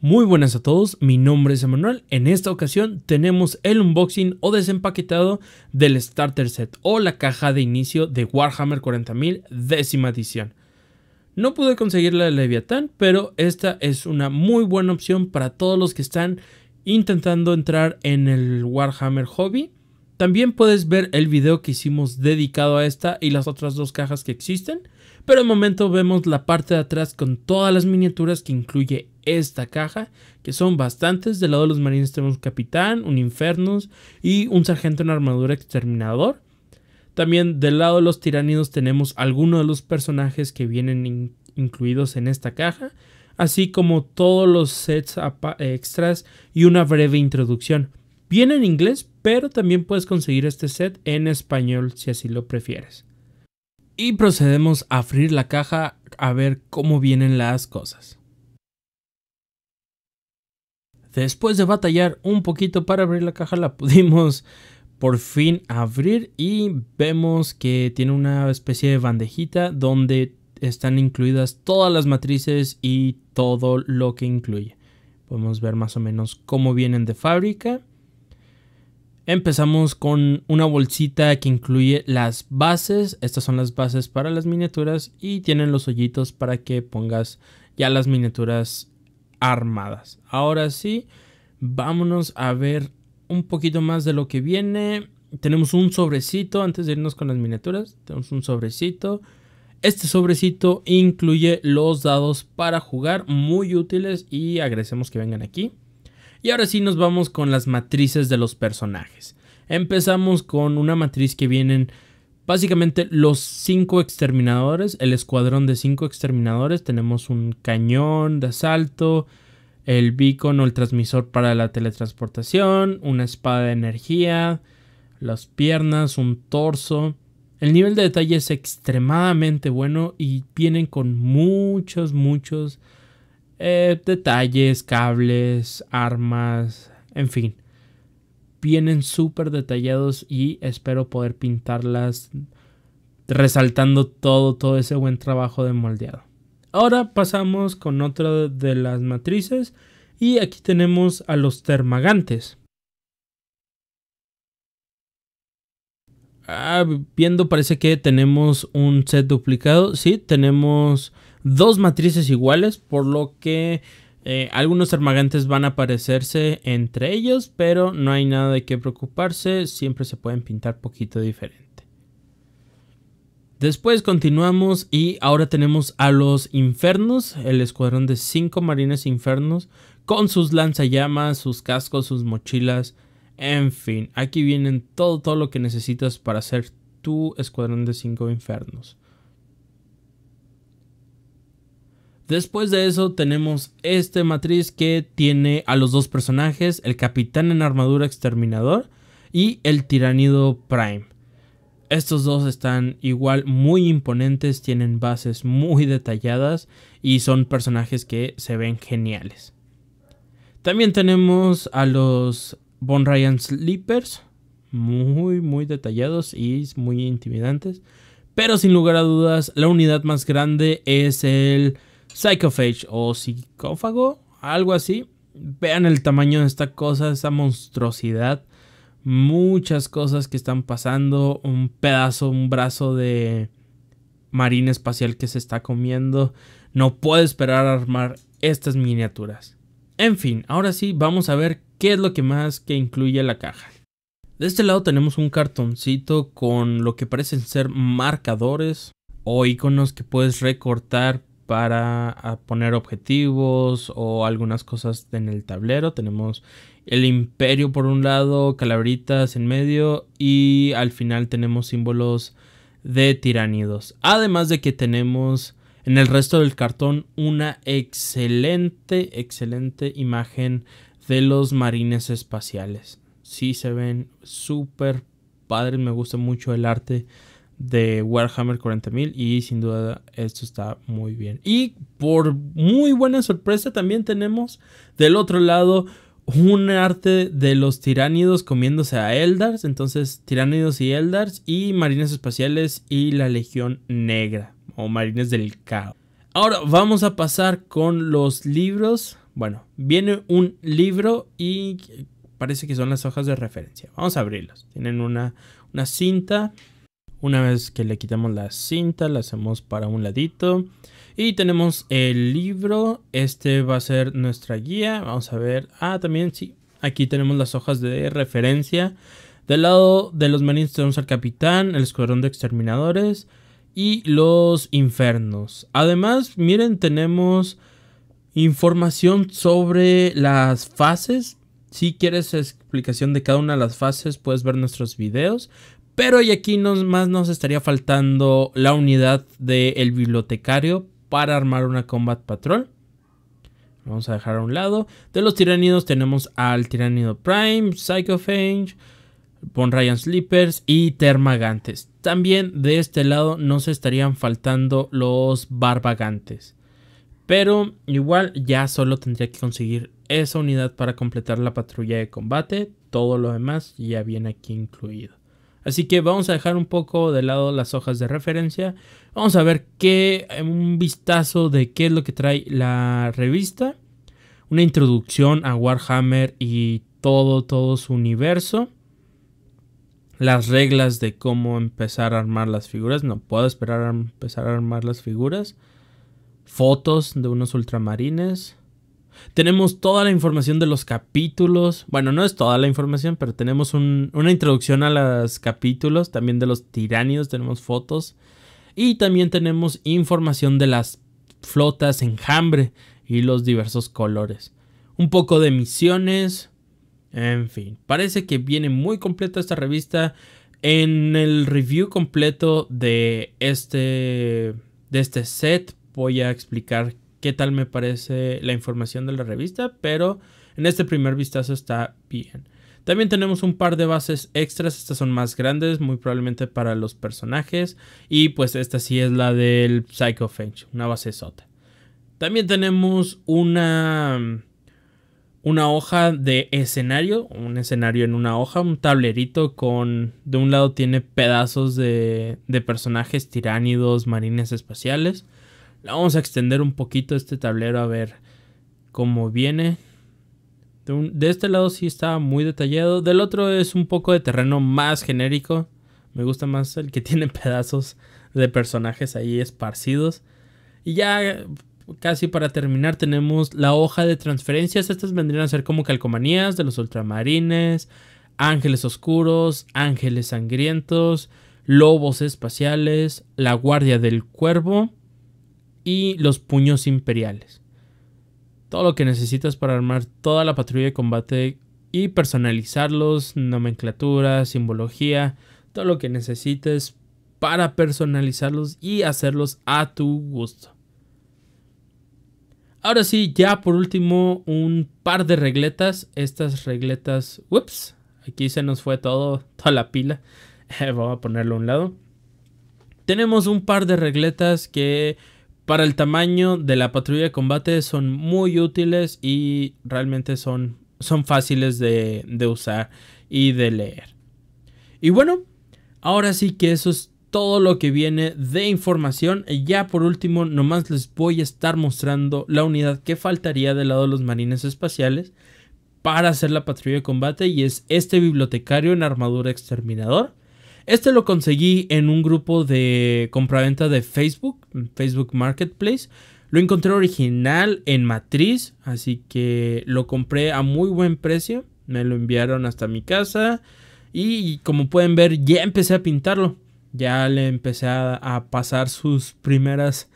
Muy buenas a todos, mi nombre es Emanuel. En esta ocasión tenemos el unboxing o desempaquetado del Starter Set o la caja de inicio de Warhammer 40.000 décima edición. No pude conseguir la Leviathan, Leviatán, pero esta es una muy buena opción para todos los que están intentando entrar en el Warhammer Hobby también puedes ver el video que hicimos dedicado a esta y las otras dos cajas que existen, pero de momento vemos la parte de atrás con todas las miniaturas que incluye esta caja, que son bastantes. Del lado de los marines tenemos un capitán, un infernos y un sargento en armadura exterminador. También del lado de los tiranidos tenemos algunos de los personajes que vienen incluidos en esta caja, así como todos los sets eh, extras y una breve introducción. Viene en inglés, pero también puedes conseguir este set en español si así lo prefieres. Y procedemos a abrir la caja a ver cómo vienen las cosas. Después de batallar un poquito para abrir la caja, la pudimos por fin abrir y vemos que tiene una especie de bandejita donde están incluidas todas las matrices y todo lo que incluye. Podemos ver más o menos cómo vienen de fábrica Empezamos con una bolsita que incluye las bases. Estas son las bases para las miniaturas y tienen los hoyitos para que pongas ya las miniaturas armadas. Ahora sí, vámonos a ver un poquito más de lo que viene. Tenemos un sobrecito antes de irnos con las miniaturas. Tenemos un sobrecito. Este sobrecito incluye los dados para jugar muy útiles y agradecemos que vengan aquí. Y ahora sí nos vamos con las matrices de los personajes. Empezamos con una matriz que vienen básicamente los cinco exterminadores, el escuadrón de cinco exterminadores. Tenemos un cañón de asalto, el beacon o el transmisor para la teletransportación, una espada de energía, las piernas, un torso. El nivel de detalle es extremadamente bueno y vienen con muchos, muchos eh, detalles, cables, armas, en fin. Vienen súper detallados y espero poder pintarlas resaltando todo, todo ese buen trabajo de moldeado. Ahora pasamos con otra de las matrices y aquí tenemos a los termagantes. Ah, viendo parece que tenemos un set duplicado. Sí, tenemos dos matrices iguales, por lo que eh, algunos armagantes van a parecerse entre ellos, pero no hay nada de qué preocuparse, siempre se pueden pintar poquito diferente. Después continuamos y ahora tenemos a los infernos, el escuadrón de 5 marines infernos, con sus lanzallamas, sus cascos, sus mochilas, en fin, aquí vienen todo, todo lo que necesitas para hacer tu escuadrón de 5 infernos. Después de eso tenemos este matriz que tiene a los dos personajes, el capitán en armadura exterminador y el tiranido prime. Estos dos están igual muy imponentes, tienen bases muy detalladas y son personajes que se ven geniales. También tenemos a los Von Ryan Sleepers, muy, muy detallados y muy intimidantes. Pero sin lugar a dudas, la unidad más grande es el Psychophage o psicófago, algo así. Vean el tamaño de esta cosa, esta monstruosidad. Muchas cosas que están pasando. Un pedazo, un brazo de marina espacial que se está comiendo. No puedo esperar a armar estas miniaturas. En fin, ahora sí vamos a ver qué es lo que más que incluye la caja. De este lado tenemos un cartoncito con lo que parecen ser marcadores o iconos que puedes recortar para ah, poner objetivos o algunas cosas en el tablero. Tenemos el imperio por un lado, calabritas en medio y al final tenemos símbolos de tiránidos. Además de que tenemos en el resto del cartón una excelente, excelente imagen de los marines espaciales. Sí se ven súper padres, me gusta mucho el arte de Warhammer 40.000 y sin duda esto está muy bien. Y por muy buena sorpresa también tenemos del otro lado un arte de los tiránidos comiéndose a Eldars, entonces tiránidos y Eldars y marines espaciales y la Legión Negra o Marines del Caos. Ahora vamos a pasar con los libros. Bueno, viene un libro y parece que son las hojas de referencia. Vamos a abrirlos Tienen una, una cinta. Una vez que le quitamos la cinta, la hacemos para un ladito. Y tenemos el libro. Este va a ser nuestra guía. Vamos a ver. Ah, también sí. Aquí tenemos las hojas de referencia. Del lado de los marines tenemos al capitán, el escuadrón de exterminadores, y los infernos. Además, miren, tenemos información sobre las fases. Si quieres explicación de cada una de las fases, puedes ver nuestros videos. Pero y aquí nos, más nos estaría faltando la unidad del el bibliotecario para armar una combat patrol. Vamos a dejar a un lado. De los tiranidos tenemos al tiranido Prime, psycho fange Pon Ryan Slippers y Termagantes. También de este lado no se estarían faltando los Barbagantes. Pero igual ya solo tendría que conseguir esa unidad para completar la patrulla de combate. Todo lo demás ya viene aquí incluido. Así que vamos a dejar un poco de lado las hojas de referencia. Vamos a ver qué, un vistazo de qué es lo que trae la revista. Una introducción a Warhammer y todo, todo su universo las reglas de cómo empezar a armar las figuras. No puedo esperar a empezar a armar las figuras. Fotos de unos ultramarines. Tenemos toda la información de los capítulos. Bueno, no es toda la información, pero tenemos una introducción a los capítulos. También de los tiranios tenemos fotos. Y también tenemos información de las flotas enjambre y los diversos colores. Un poco de misiones. En fin, parece que viene muy completa esta revista. En el review completo de este, de este set voy a explicar qué tal me parece la información de la revista, pero en este primer vistazo está bien. También tenemos un par de bases extras, estas son más grandes, muy probablemente para los personajes. Y pues esta sí es la del Psycho Fench, una base sota. También tenemos una una hoja de escenario, un escenario en una hoja, un tablerito con, de un lado tiene pedazos de, de personajes tiránidos, marines espaciales. vamos a extender un poquito este tablero a ver cómo viene. De, de este lado sí está muy detallado, del otro es un poco de terreno más genérico. Me gusta más el que tiene pedazos de personajes ahí esparcidos. Y ya casi para terminar, tenemos la hoja de transferencias. Estas vendrían a ser como calcomanías de los ultramarines, ángeles oscuros, ángeles sangrientos, lobos espaciales, la guardia del cuervo y los puños imperiales. Todo lo que necesitas para armar toda la patrulla de combate y personalizarlos, nomenclatura, simbología, todo lo que necesites para personalizarlos y hacerlos a tu gusto. Ahora sí, ya por último, un par de regletas. Estas regletas. Ups, aquí se nos fue todo, toda la pila. Vamos a ponerlo a un lado. Tenemos un par de regletas que para el tamaño de la patrulla de combate son muy útiles y realmente son, son fáciles de, de usar y de leer. Y bueno, ahora sí que eso es todo lo que viene de información. y Ya por último, nomás les voy a estar mostrando la unidad que faltaría del lado de los marines espaciales para hacer la patrulla de combate y es este bibliotecario en armadura exterminador. Este lo conseguí en un grupo de compraventa de Facebook, Facebook Marketplace. Lo encontré original en Matriz, así que lo compré a muy buen precio. Me lo enviaron hasta mi casa y como pueden ver ya empecé a pintarlo. Ya le empecé a, pasar sus primeras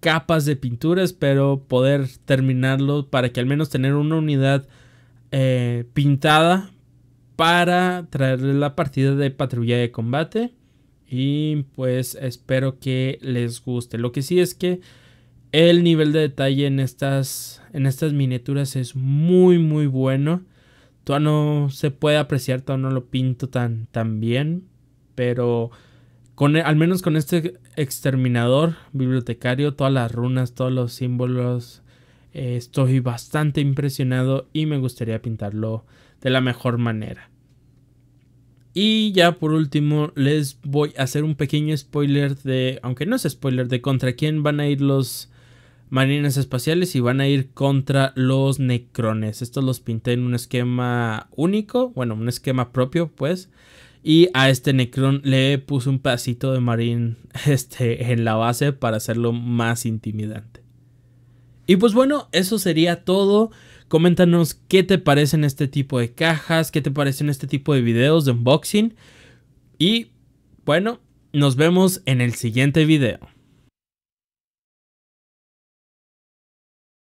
capas de pinturas, Espero poder terminarlo para que al menos tener una unidad eh, pintada para traerle la partida de patrulla de combate. Y pues espero que les guste. Lo que sí es que el nivel de detalle en estas, en estas miniaturas es muy muy bueno. Todavía no se puede apreciar, todavía no lo pinto tan, tan bien. Pero e, al menos con este exterminador bibliotecario, todas las runas, todos los símbolos, eh, estoy bastante impresionado y me gustaría pintarlo de la mejor manera. Y ya por último les voy a hacer un pequeño spoiler de, aunque no es spoiler, de contra quién van a ir los marines espaciales y van a ir contra los necrones. Estos los pinté en un esquema único, bueno, un esquema propio pues, y a este Necron le puse un pedacito de marín este, en la base para hacerlo más intimidante. Y pues bueno, eso sería todo. Coméntanos qué te parecen este tipo de cajas, qué te parecen este tipo de videos de unboxing. Y bueno, nos vemos en el siguiente video.